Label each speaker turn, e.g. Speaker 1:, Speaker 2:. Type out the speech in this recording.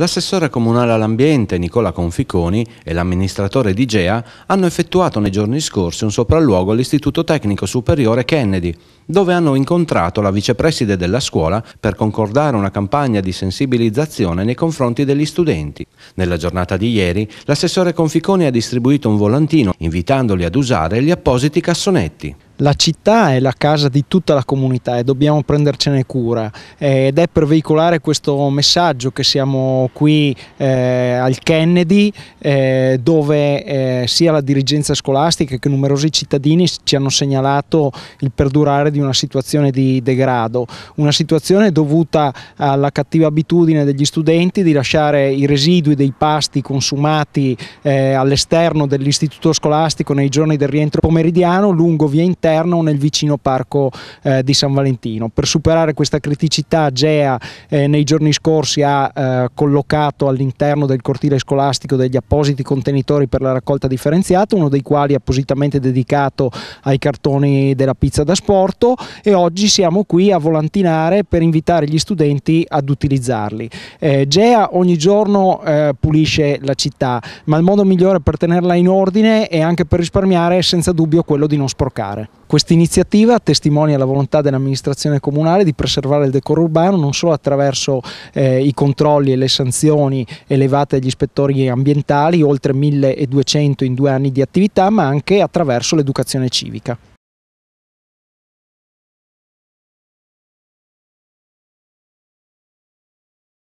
Speaker 1: L'assessore comunale all'ambiente Nicola Conficoni e l'amministratore di GEA hanno effettuato nei giorni scorsi un sopralluogo all'Istituto Tecnico Superiore Kennedy, dove hanno incontrato la vicepreside della scuola per concordare una campagna di sensibilizzazione nei confronti degli studenti. Nella giornata di ieri, l'assessore Conficoni ha distribuito un volantino invitandoli ad usare gli appositi cassonetti
Speaker 2: la città è la casa di tutta la comunità e dobbiamo prendercene cura eh, ed è per veicolare questo messaggio che siamo qui eh, al Kennedy eh, dove eh, sia la dirigenza scolastica che numerosi cittadini ci hanno segnalato il perdurare di una situazione di degrado, una situazione dovuta alla cattiva abitudine degli studenti di lasciare i residui dei pasti consumati eh, all'esterno dell'istituto scolastico nei giorni del rientro pomeridiano lungo via interna all'interno o nel vicino parco eh, di San Valentino. Per superare questa criticità GEA eh, nei giorni scorsi ha eh, collocato all'interno del cortile scolastico degli appositi contenitori per la raccolta differenziata, uno dei quali appositamente dedicato ai cartoni della pizza da sporto e oggi siamo qui a volantinare per invitare gli studenti ad utilizzarli. Eh, GEA ogni giorno eh, pulisce la città, ma il modo migliore per tenerla in ordine e anche per risparmiare è senza dubbio quello di non sporcare. Questa iniziativa testimonia la volontà dell'amministrazione comunale di preservare il decoro urbano non solo attraverso eh, i controlli e le sanzioni elevate agli ispettori ambientali, oltre 1200 in due anni di attività, ma anche attraverso l'educazione civica.